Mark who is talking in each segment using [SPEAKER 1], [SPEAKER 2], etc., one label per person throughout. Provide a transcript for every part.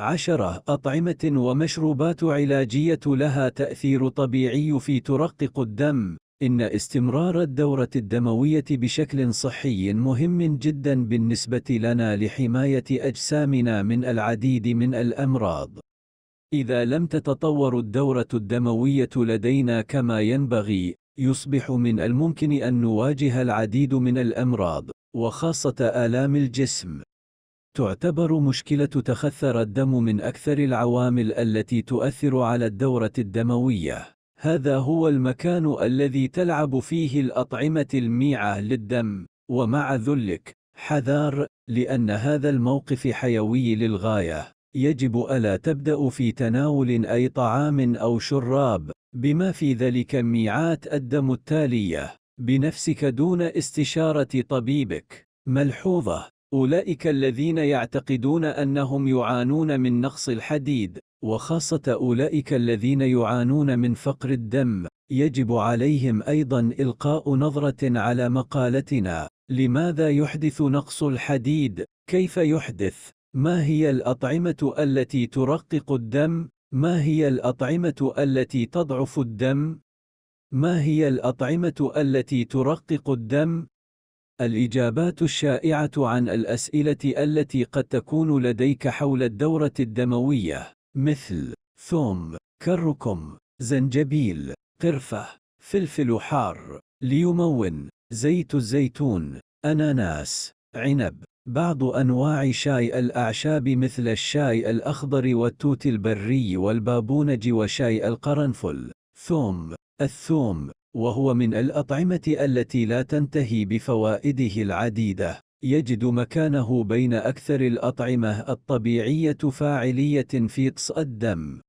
[SPEAKER 1] عشرة أطعمة ومشروبات علاجية لها تأثير طبيعي في ترقق الدم إن استمرار الدورة الدموية بشكل صحي مهم جدا بالنسبة لنا لحماية أجسامنا من العديد من الأمراض. إذا لم تتطور الدورة الدموية لدينا كما ينبغي، يصبح من الممكن أن نواجه العديد من الأمراض، وخاصة آلام الجسم. تعتبر مشكلة تخثر الدم من أكثر العوامل التي تؤثر على الدورة الدموية. هذا هو المكان الذي تلعب فيه الأطعمة الميعة للدم، ومع ذلك، حذار، لأن هذا الموقف حيوي للغاية. يجب ألا تبدأ في تناول أي طعام أو شراب، بما في ذلك ميعات الدم التالية، بنفسك دون استشارة طبيبك. ملحوظة أولئك الذين يعتقدون أنهم يعانون من نقص الحديد وخاصة أولئك الذين يعانون من فقر الدم يجب عليهم أيضا إلقاء نظرة على مقالتنا لماذا يحدث نقص الحديد؟ كيف يحدث؟ ما هي الأطعمة التي ترقق الدم؟ ما هي الأطعمة التي تضعف الدم؟ ما هي الأطعمة التي ترقق الدم؟ الإجابات الشائعة عن الأسئلة التي قد تكون لديك حول الدورة الدموية مثل ثوم، كركم، زنجبيل، قرفة، فلفل حار، ليمون، زيت الزيتون، أناناس، عنب، بعض أنواع شاي الأعشاب مثل الشاي الأخضر والتوت البري والبابونج وشاي القرنفل، ثوم، الثوم، وهو من الأطعمة التي لا تنتهي بفوائده العديدة يجد مكانه بين أكثر الأطعمة الطبيعية فاعلية في طس الدم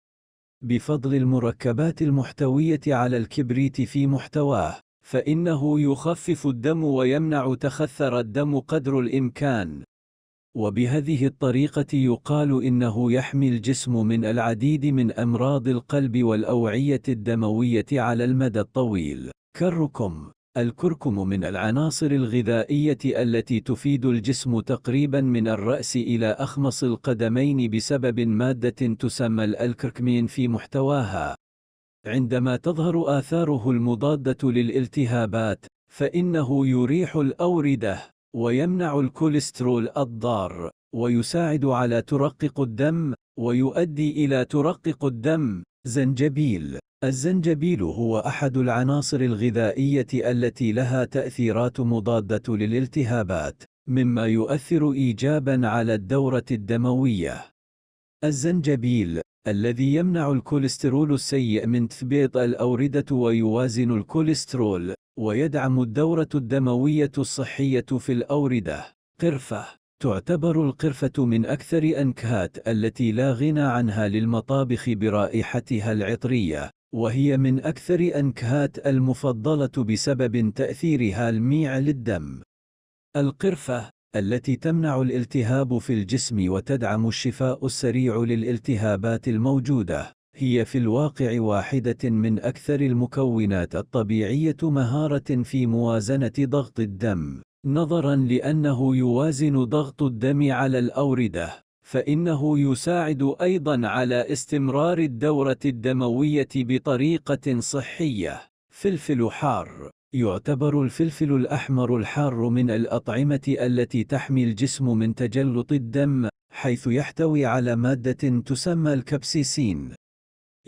[SPEAKER 1] بفضل المركبات المحتوية على الكبريت في محتواه فإنه يخفف الدم ويمنع تخثر الدم قدر الإمكان وبهذه الطريقة يقال إنه يحمي الجسم من العديد من أمراض القلب والأوعية الدموية على المدى الطويل كالركم الكركم من العناصر الغذائية التي تفيد الجسم تقريبا من الرأس إلى أخمص القدمين بسبب مادة تسمى الكركمين في محتواها عندما تظهر آثاره المضادة للالتهابات فإنه يريح الأوردة ويمنع الكوليسترول الضار ويساعد على ترقق الدم ويؤدي إلى ترقق الدم زنجبيل الزنجبيل هو أحد العناصر الغذائية التي لها تأثيرات مضادة للالتهابات مما يؤثر إيجابا على الدورة الدموية الزنجبيل الذي يمنع الكوليسترول السيء من تثبيط الأوردة ويوازن الكوليسترول ويدعم الدورة الدموية الصحية في الأوردة قرفة تعتبر القرفة من أكثر أنكهات التي لا غنى عنها للمطابخ برائحتها العطرية وهي من أكثر أنكهات المفضلة بسبب تأثيرها الميع للدم القرفة التي تمنع الالتهاب في الجسم وتدعم الشفاء السريع للالتهابات الموجودة هي في الواقع واحدة من أكثر المكونات الطبيعية مهارة في موازنة ضغط الدم نظرا لأنه يوازن ضغط الدم على الأوردة فإنه يساعد أيضا على استمرار الدورة الدموية بطريقة صحية فلفل حار يعتبر الفلفل الأحمر الحار من الأطعمة التي تحمي الجسم من تجلط الدم، حيث يحتوي على مادة تسمى الكبسيسين.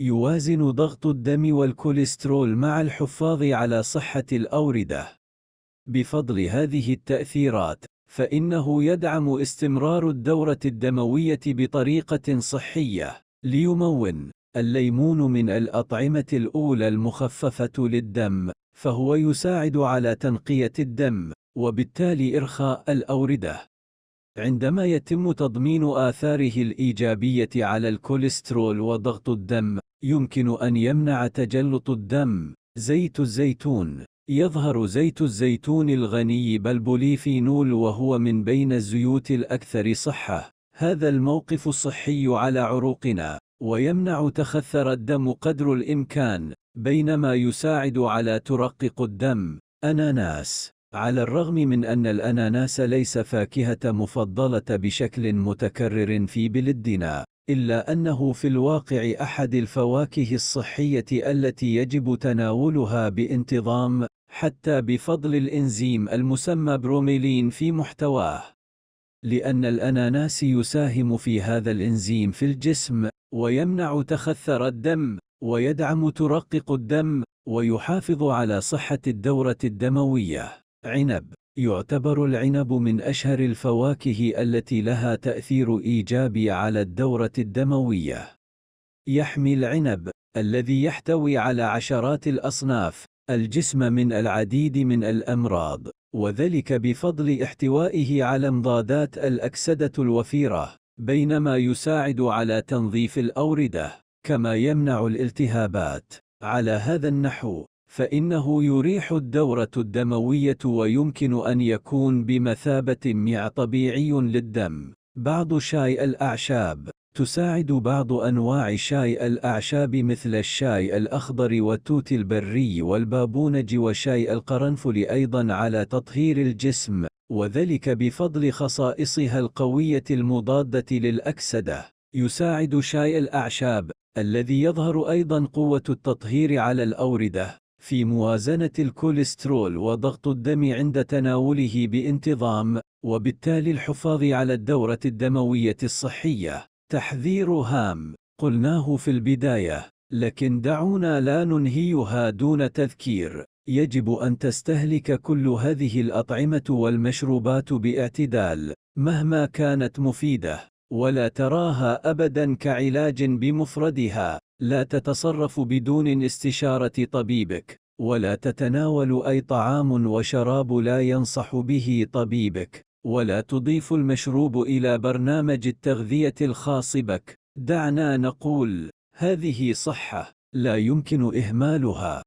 [SPEAKER 1] يوازن ضغط الدم والكوليسترول مع الحفاظ على صحة الأوردة. بفضل هذه التأثيرات، فإنه يدعم استمرار الدورة الدموية بطريقة صحية. ليمون الليمون من الأطعمة الأولى المخففة للدم، فهو يساعد على تنقية الدم وبالتالي إرخاء الأوردة. عندما يتم تضمين آثاره الإيجابية على الكوليسترول وضغط الدم، يمكن أن يمنع تجلط الدم. زيت الزيتون يظهر زيت الزيتون الغني بالبوليفينول وهو من بين الزيوت الأكثر صحة. هذا الموقف الصحي على عروقنا، ويمنع تخثر الدم قدر الإمكان، بينما يساعد على ترقق الدم. أناناس على الرغم من أن الأناناس ليس فاكهة مفضلة بشكل متكرر في بلدنا، إلا أنه في الواقع أحد الفواكه الصحية التي يجب تناولها بانتظام، حتى بفضل الإنزيم المسمى بروميلين في محتواه. لأن الأناناس يساهم في هذا الإنزيم في الجسم، ويمنع تخثر الدم، ويدعم ترقق الدم ويحافظ على صحة الدورة الدموية. عنب يعتبر العنب من أشهر الفواكه التي لها تأثير إيجابي على الدورة الدموية. يحمي العنب الذي يحتوي على عشرات الأصناف الجسم من العديد من الأمراض وذلك بفضل احتوائه على مضادات الأكسدة الوفيرة بينما يساعد على تنظيف الأوردة كما يمنع الالتهابات على هذا النحو فإنه يريح الدورة الدموية ويمكن أن يكون بمثابة ميع طبيعي للدم بعض شاي الأعشاب تساعد بعض أنواع شاي الأعشاب مثل الشاي الأخضر والتوت البري والبابونج وشاي القرنفل أيضا على تطهير الجسم وذلك بفضل خصائصها القوية المضادة للأكسدة يساعد شاي الأعشاب الذي يظهر أيضا قوة التطهير على الأوردة في موازنة الكوليسترول وضغط الدم عند تناوله بانتظام وبالتالي الحفاظ على الدورة الدموية الصحية تحذير هام قلناه في البداية لكن دعونا لا ننهيها دون تذكير يجب أن تستهلك كل هذه الأطعمة والمشروبات باعتدال مهما كانت مفيدة ولا تراها أبدا كعلاج بمفردها لا تتصرف بدون استشارة طبيبك ولا تتناول أي طعام وشراب لا ينصح به طبيبك ولا تضيف المشروب إلى برنامج التغذية الخاص بك دعنا نقول هذه صحة لا يمكن إهمالها